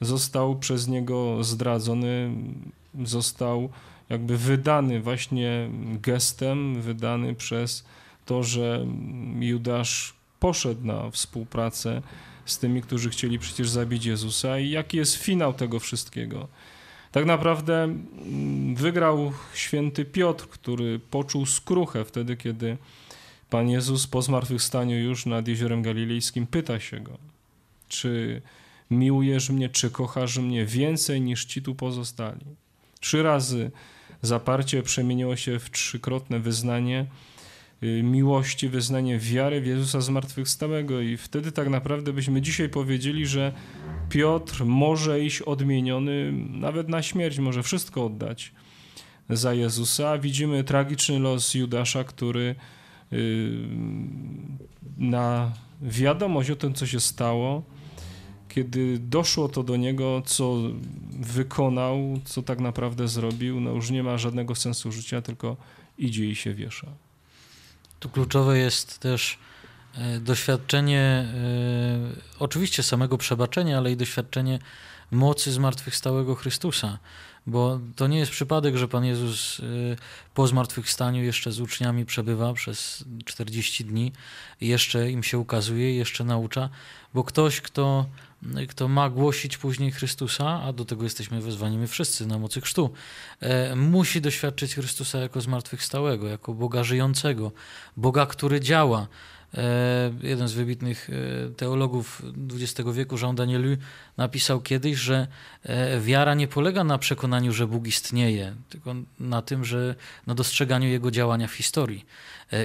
został przez niego zdradzony, został jakby wydany właśnie gestem, wydany przez to, że Judasz poszedł na współpracę z tymi, którzy chcieli przecież zabić Jezusa i jaki jest finał tego wszystkiego. Tak naprawdę mm, wygrał święty Piotr, który poczuł skruchę wtedy, kiedy Pan Jezus po zmartwychwstaniu już nad Jeziorem Galilejskim pyta się go, czy miłujesz mnie, czy kochasz mnie więcej niż ci tu pozostali. Trzy razy zaparcie przemieniło się w trzykrotne wyznanie, Y, miłości, wyznanie wiary w Jezusa Zmartwychwstałego i wtedy tak naprawdę byśmy dzisiaj powiedzieli, że Piotr może iść odmieniony nawet na śmierć, może wszystko oddać za Jezusa. Widzimy tragiczny los Judasza, który y, na wiadomość o tym, co się stało, kiedy doszło to do niego, co wykonał, co tak naprawdę zrobił, no już nie ma żadnego sensu życia, tylko idzie i się wiesza. Tu kluczowe jest też e, doświadczenie e, oczywiście samego przebaczenia, ale i doświadczenie mocy zmartwychwstałego Chrystusa. Bo to nie jest przypadek, że Pan Jezus y, po zmartwychwstaniu jeszcze z uczniami przebywa przez 40 dni, jeszcze im się ukazuje, jeszcze naucza, bo ktoś, kto, y, kto ma głosić później Chrystusa, a do tego jesteśmy wezwani my wszyscy na mocy chrztu, e, musi doświadczyć Chrystusa jako zmartwychwstałego, jako Boga żyjącego, Boga, który działa E, jeden z wybitnych e, teologów XX wieku, Jean Danielu, napisał kiedyś, że e, wiara nie polega na przekonaniu, że Bóg istnieje, tylko na tym, że na dostrzeganiu jego działania w historii.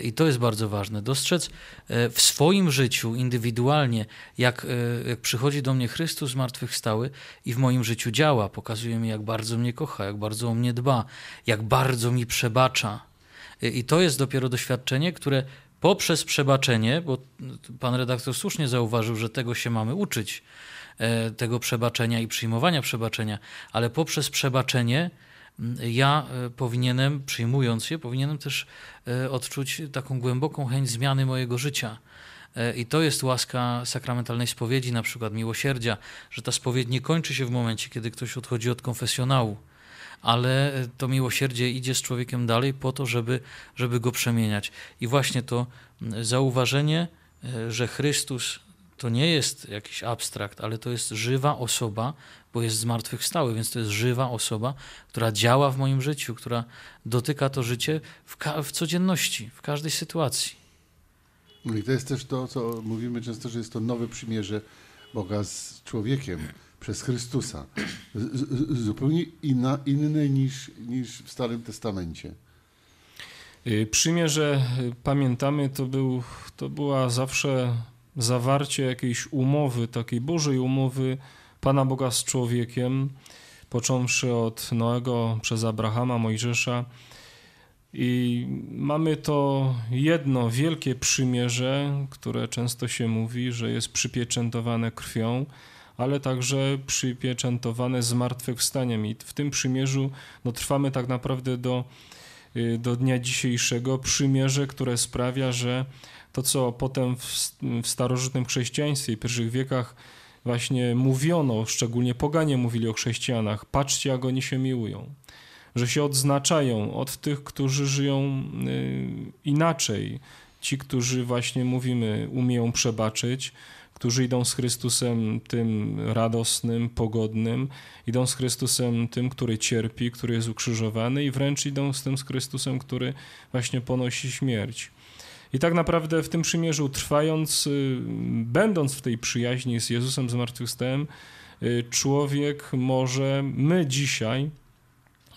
I to jest bardzo ważne. Dostrzec w swoim życiu indywidualnie, jak, jak przychodzi do mnie Chrystus zmartwychwstały i w moim życiu działa, pokazuje mi, jak bardzo mnie kocha, jak bardzo o mnie dba, jak bardzo mi przebacza. I to jest dopiero doświadczenie, które poprzez przebaczenie, bo pan redaktor słusznie zauważył, że tego się mamy uczyć, e, tego przebaczenia i przyjmowania przebaczenia, ale poprzez przebaczenie ja e, powinienem, przyjmując je, powinienem też e, odczuć taką głęboką chęć zmiany mojego życia. I to jest łaska sakramentalnej spowiedzi, na przykład miłosierdzia, że ta spowiedź nie kończy się w momencie, kiedy ktoś odchodzi od konfesjonału ale e, to miłosierdzie idzie z człowiekiem dalej po to, żeby, żeby go przemieniać. I właśnie to zauważenie, e, że Chrystus to nie jest jakiś abstrakt, ale to jest żywa osoba, bo jest zmartwychwstały, więc to jest żywa osoba, która działa w moim życiu, która dotyka to życie w, w codzienności, w każdej sytuacji. No i to jest też to, co mówimy często, że jest to nowe przymierze Boga z człowiekiem przez Chrystusa. Z, z, zupełnie inna, inny niż, niż w Starym Testamencie. Y, przymierze, y, pamiętamy, to, był, to była zawsze zawarcie jakiejś umowy, takiej Bożej umowy Pana Boga z człowiekiem, począwszy od Noego przez Abrahama, Mojżesza. I mamy to jedno wielkie przymierze, które często się mówi, że jest przypieczętowane krwią ale także przypieczętowane zmartwychwstaniem. I w tym przymierzu no, trwamy tak naprawdę do, y, do dnia dzisiejszego. Przymierze, które sprawia, że to, co potem w, w starożytnym chrześcijaństwie i pierwszych wiekach właśnie mówiono, szczególnie poganie mówili o chrześcijanach, patrzcie jak oni się miłują, że się odznaczają od tych, którzy żyją y, inaczej. Ci, którzy właśnie mówimy, umieją przebaczyć, którzy idą z Chrystusem tym radosnym, pogodnym, idą z Chrystusem tym, który cierpi, który jest ukrzyżowany i wręcz idą z tym z Chrystusem, który właśnie ponosi śmierć. I tak naprawdę w tym przymierzu trwając, y, będąc w tej przyjaźni z Jezusem zmartwychwstałym, y, człowiek może, my dzisiaj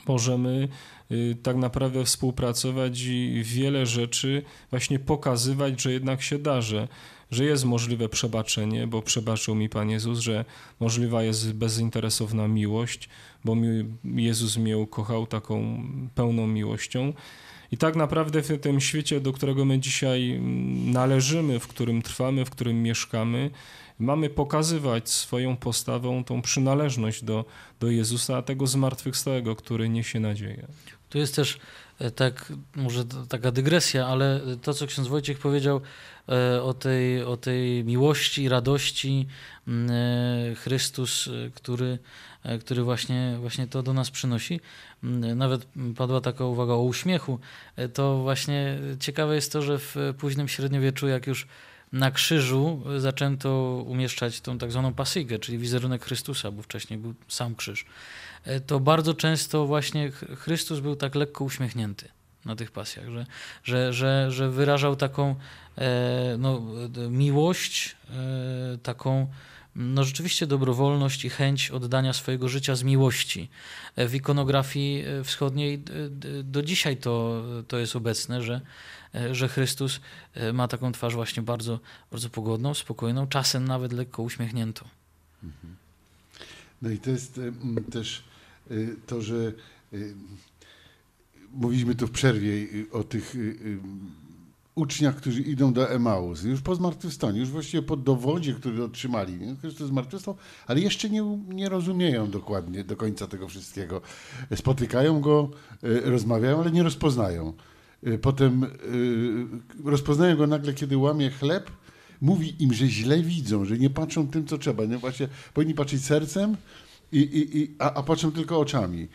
możemy y, tak naprawdę współpracować i wiele rzeczy właśnie pokazywać, że jednak się darze że jest możliwe przebaczenie, bo przebaczył mi Pan Jezus, że możliwa jest bezinteresowna miłość, bo Jezus mnie ukochał taką pełną miłością. I tak naprawdę w tym świecie, do którego my dzisiaj należymy, w którym trwamy, w którym mieszkamy, mamy pokazywać swoją postawą tą przynależność do, do Jezusa, a tego zmartwychwstałego, który niesie nadzieję. Tu jest też e, tak, może taka dygresja, ale to, co ksiądz Wojciech powiedział, E, o tej, o tej miłości, radości mm, e, Chrystus, e, który, który właśnie, właśnie to do nas przynosi. Mm, nawet padła taka uwaga o uśmiechu. To właśnie ciekawe jest to, że w późnym średniowieczu, jak już na krzyżu zaczęto umieszczać tą tak zwaną pasygę, czyli wizerunek Chrystusa, bo wcześniej był sam krzyż, to bardzo często właśnie Chrystus był tak lekko uśmiechnięty na tych pasjach, że, że, że, że wyrażał taką E, no, miłość, e, taką no rzeczywiście dobrowolność i chęć oddania swojego życia z miłości. E, w ikonografii wschodniej do dzisiaj to, to jest obecne, że, że Chrystus ma taką twarz właśnie bardzo, bardzo pogodną, spokojną, czasem nawet lekko uśmiechniętą. Mhm. No i to jest też to, że mówiliśmy tu w przerwie o tych uczniach, którzy idą do Emaus, już po zmartwychwstaniu, już właściwie po dowodzie, który otrzymali, nie? Chrystus zmartwychwstał, ale jeszcze nie, nie rozumieją dokładnie do końca tego wszystkiego. Spotykają go, e, rozmawiają, ale nie rozpoznają. E, potem e, rozpoznają go nagle, kiedy łamie chleb, mówi im, że źle widzą, że nie patrzą tym, co trzeba. Nie? Właśnie powinni patrzeć sercem, i, i, i, a, a patrzą tylko oczami.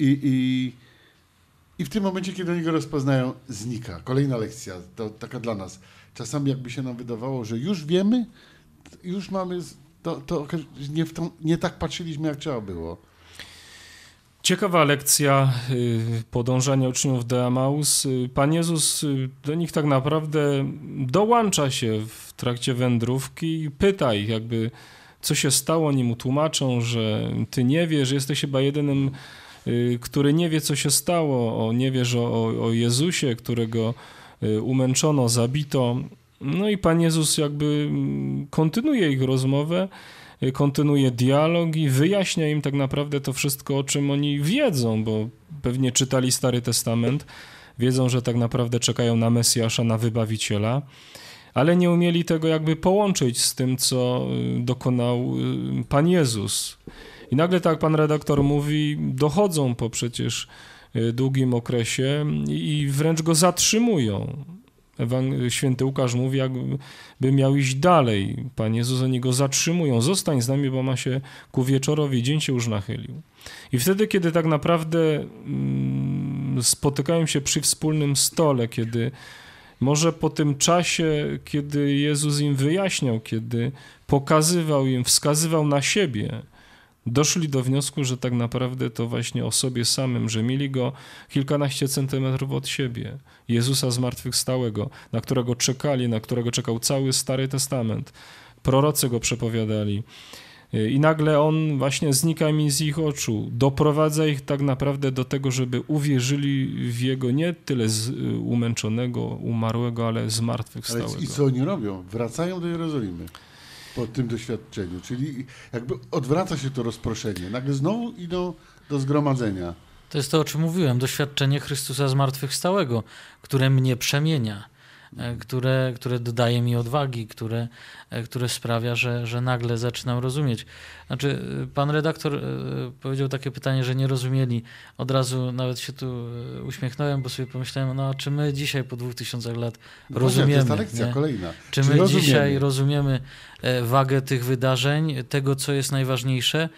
I, i i w tym momencie, kiedy oni go rozpoznają, znika. Kolejna lekcja, to taka dla nas. Czasami jakby się nam wydawało, że już wiemy, już mamy, to, to nie, tą, nie tak patrzyliśmy, jak trzeba było. Ciekawa lekcja y, podążania uczniów do Emaus. Y, Pan Jezus y, do nich tak naprawdę dołącza się w trakcie wędrówki i pyta ich jakby, co się stało, nim tłumaczą, że ty nie wiesz, jesteś chyba jedynym Y, który nie wie, co się stało, o, nie wie o, o Jezusie, którego y, umęczono, zabito. No i Pan Jezus jakby mm, kontynuuje ich rozmowę, y, kontynuuje dialog i wyjaśnia im tak naprawdę to wszystko, o czym oni wiedzą, bo pewnie czytali Stary Testament, wiedzą, że tak naprawdę czekają na Mesjasza, na Wybawiciela, ale nie umieli tego jakby połączyć z tym, co dokonał Pan Jezus. I nagle, tak pan redaktor mówi, dochodzą po przecież y, długim okresie i wręcz go zatrzymują. Święty Łukasz mówi, jakby miał iść dalej. Panie Jezus, oni go zatrzymują. Zostań z nami, bo ma się ku wieczorowi, dzień się już nachylił. I wtedy, kiedy tak naprawdę mm, spotykają się przy wspólnym stole, kiedy może po tym czasie, kiedy Jezus im wyjaśniał, kiedy pokazywał im, wskazywał na siebie, doszli do wniosku, że tak naprawdę to właśnie o sobie samym, że mieli go kilkanaście centymetrów od siebie, Jezusa zmartwychwstałego, na którego czekali, na którego czekał cały Stary Testament. Prorocy go przepowiadali. I nagle on właśnie znika mi z ich oczu, doprowadza ich tak naprawdę do tego, żeby uwierzyli w jego nie tyle z y, umęczonego, umarłego, ale zmartwychwstałego. Ale I co oni robią? Wracają do Jerozolimy po tym doświadczeniu. Czyli jakby odwraca się to rozproszenie. Nagle znowu idą do zgromadzenia. To jest to, o czym mówiłem, doświadczenie Chrystusa zmartwychwstałego, które mnie przemienia. E, które, które dodaje mi odwagi, które, e, które sprawia, że, że nagle zaczynam rozumieć. Znaczy, e, pan redaktor powiedział takie pytanie, że nie rozumieli. Od razu nawet się tu uśmiechnąłem, bo sobie pomyślałem, no a czy my dzisiaj po dwóch tysiącach lat rozumiemy? No to jest ta kolejna. Czy, czy my rozumiemy? dzisiaj rozumiemy wagę tych wydarzeń, tego, co jest najważniejsze?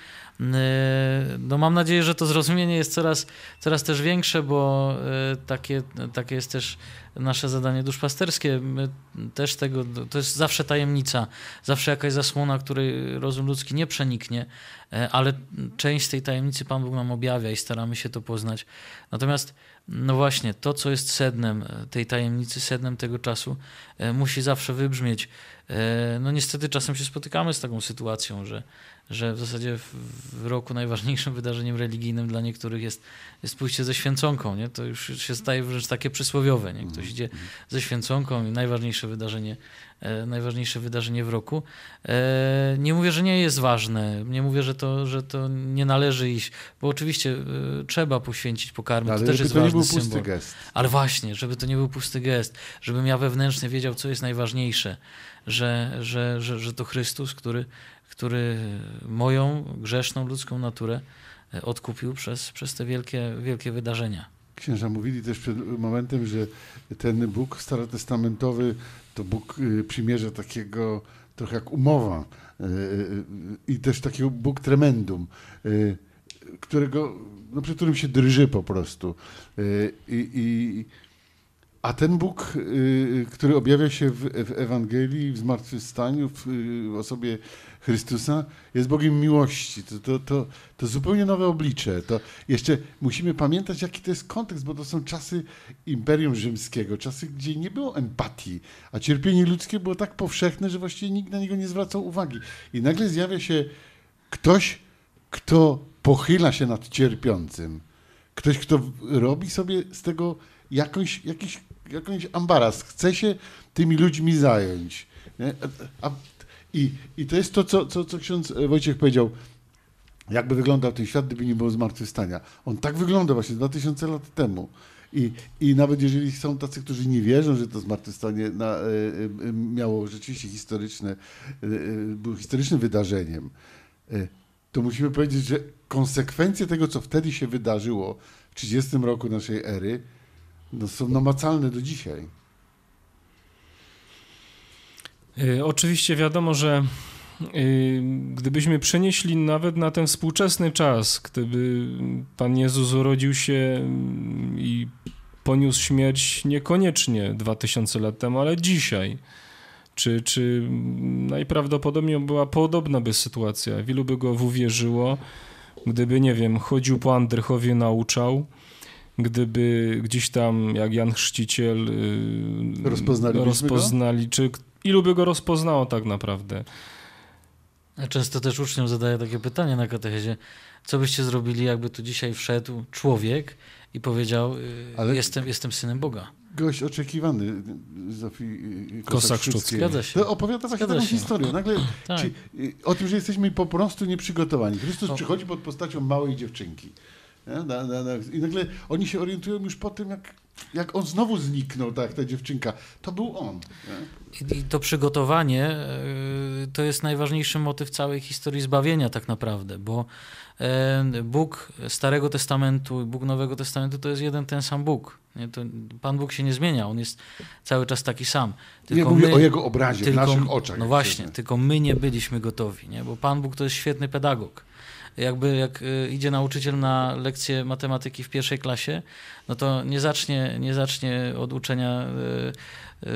Yy, no mam nadzieję, że to zrozumienie jest coraz, coraz też większe, bo yy, takie, takie jest też nasze zadanie duszpasterskie. My też tego, to jest zawsze tajemnica, zawsze jakaś zasłona, której rozum ludzki nie przeniknie, yy, ale część tej tajemnicy Pan Bóg nam objawia i staramy się to poznać. Natomiast, no właśnie, to, co jest sednem tej tajemnicy, sednem tego czasu, musi zawsze wybrzmieć. No niestety czasem się spotykamy z taką sytuacją, że że w zasadzie w roku najważniejszym wydarzeniem religijnym dla niektórych jest, jest pójście ze święconką. Nie? To już się staje wręcz takie przysłowiowe. Nie? Ktoś idzie mhm. ze święconką i najważniejsze wydarzenie, e, najważniejsze wydarzenie w roku. E, nie mówię, że nie jest ważne, nie mówię, że to, że to nie należy iść, bo oczywiście e, trzeba poświęcić pokarm, to też jest to ważny nie był pusty symbol. Gest. Ale właśnie, żeby to nie był pusty gest, żebym ja wewnętrznie wiedział, co jest najważniejsze że, że, że, że to Chrystus, który, który moją grzeszną ludzką naturę e, odkupił przez, przez te wielkie, wielkie wydarzenia. Księża mówili też przed momentem, że ten Bóg starotestamentowy to Bóg y, przymierza takiego trochę jak umowa e, e, i też taki Bóg tremendum, którego, no, przy którym się drży po prostu. I, i a ten Bóg, y, y, który objawia się w Ewangelii, w zmartwychwstaniu, w osobie Chrystusa, jest Bogiem miłości. To, to, to, to, zupełnie nowe oblicze. To jeszcze musimy pamiętać, jaki to jest kontekst, bo to są czasy Imperium Rzymskiego, czasy, gdzie nie było empatii, a cierpienie ludzkie było tak powszechne, że właściwie nikt na niego nie zwracał uwagi. I nagle zjawia się ktoś, kto pochyla się nad cierpiącym. Ktoś, kto robi sobie z tego jakąś, jakiś jakiś ambaras. Chce się tymi ludźmi zająć. A, i, I to jest to, co, co, co ksiądz Wojciech powiedział. Jakby wyglądał ten świat, gdyby nie było zmartwychwstania. On tak wygląda właśnie 2000 lat temu. I, I nawet jeżeli są tacy, którzy nie wierzą, że to zmartwychwstanie na, y, y, miało rzeczywiście historyczne, y, było historycznym wydarzeniem, to musimy powiedzieć, że konsekwencje tego, co wtedy się wydarzyło w 30 roku naszej ery, no, są namacalne do dzisiaj. Y, oczywiście wiadomo, że y, gdybyśmy przenieśli nawet na ten współczesny czas, gdyby Pan Jezus urodził się mm, i poniósł śmierć niekoniecznie 2000 lat temu, ale dzisiaj, czy, czy najprawdopodobniej była podobna by sytuacja? Wielu by go uwierzyło, gdyby, nie wiem, chodził po Andrychowie, nauczał gdyby gdzieś tam, jak Jan Chrzciciel y, Rozpoznali go? czy ilu by go rozpoznało tak naprawdę. Ja często też uczniom zadaję takie pytanie na katechezie, co byście zrobili, jakby tu dzisiaj wszedł człowiek i powiedział, y, Ale jestem, jestem synem Boga. Gość oczekiwany, Zofii Kosak-Szczucki. Zgadza się. To opowiada właśnie taką historię. Nagle tak. ci, y, o tym, że jesteśmy po prostu nieprzygotowani. Chrystus o. przychodzi pod postacią małej dziewczynki. Na, na, na. I nagle oni się orientują już po tym, jak, jak on znowu zniknął, tak, ta dziewczynka. To był on. I, I, to przygotowanie e, to jest najważniejszy motyw całej historii zbawienia, tak naprawdę, bo e, Bóg Starego Testamentu i Bóg Nowego Testamentu to jest jeden ten sam Bóg. Nie, to Pan Bóg się nie zmienia, on jest cały czas taki sam. Tylko nie mówię my, o jego obrazie, tylko, w naszych oczach. No właśnie, tylko my nie byliśmy gotowi, nie? bo Pan Bóg to jest świetny pedagog jakby jak y, idzie nauczyciel na lekcję matematyki w pierwszej klasie, no to nie zacznie, nie zacznie od uczenia y,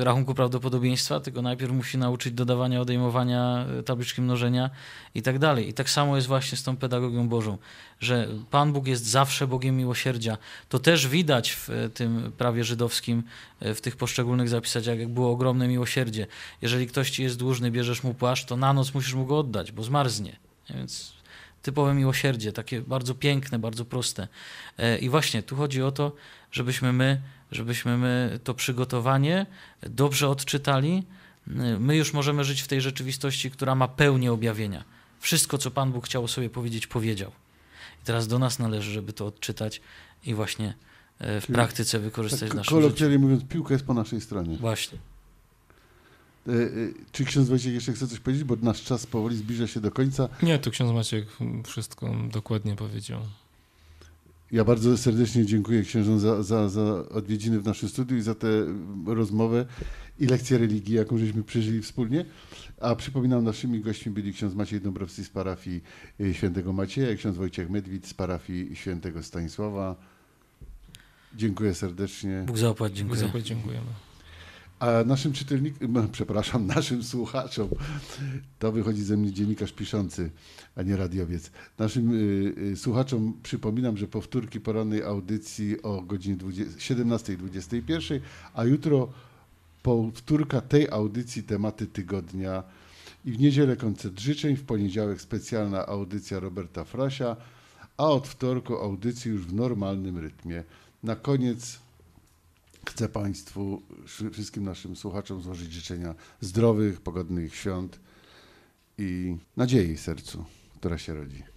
y, rachunku prawdopodobieństwa, tylko najpierw musi nauczyć dodawania, odejmowania, tabliczki mnożenia i tak dalej. I tak samo jest właśnie z tą pedagogią Bożą, że Pan Bóg jest zawsze Bogiem miłosierdzia. To też widać w tym prawie żydowskim, w tych poszczególnych zapisach, jak było ogromne miłosierdzie. Jeżeli ktoś ci jest dłużny, bierzesz mu płaszcz, to na noc musisz mu go oddać, bo zmarznie. Więc typowe miłosierdzie, takie bardzo piękne, bardzo proste. E, I właśnie tu chodzi o to, żebyśmy my, żebyśmy my to przygotowanie dobrze odczytali. E, my już możemy żyć w tej rzeczywistości, która ma pełnię objawienia. Wszystko, co Pan Bóg chciał sobie powiedzieć, powiedział. I teraz do nas należy, żeby to odczytać i właśnie e, w Czyli praktyce wykorzystać tak, w naszym życiu. mówiąc, piłka jest po naszej stronie. Właśnie. E, e, czy ksiądz Maciek jeszcze chce coś powiedzieć, bo nasz czas powoli zbliża się do końca? Nie, to ksiądz Maciek wszystko dokładnie powiedział. Ja bardzo serdecznie dziękuję księżom za, za, za odwiedziny w naszym studiu i za tę rozmowę i lekcję religii, jaką żeśmy przeżyli wspólnie. A przypominam, naszymi gośćmi byli ksiądz Maciej Dąbrowski z parafii e, świętego Macieja i ksiądz Wojciech Medwid z parafii świętego Stanisława. Dziękuję serdecznie. Bóg dziękuję. Bóg zapłać, dziękujemy. A naszym czytelnikom, no, przepraszam, naszym słuchaczom, to wychodzi ze mnie dziennikarz piszący, a nie radiowiec. Naszym y, y, słuchaczom przypominam, że powtórki porannej audycji o godzinie 17.21, a jutro powtórka tej audycji tematy tygodnia i w niedzielę koncert życzeń, w poniedziałek specjalna audycja Roberta Frasia, a od wtorku audycji już w normalnym rytmie. Na koniec Chcę Państwu, wszystkim naszym słuchaczom złożyć życzenia zdrowych, pogodnych świąt i nadziei w sercu, która się rodzi.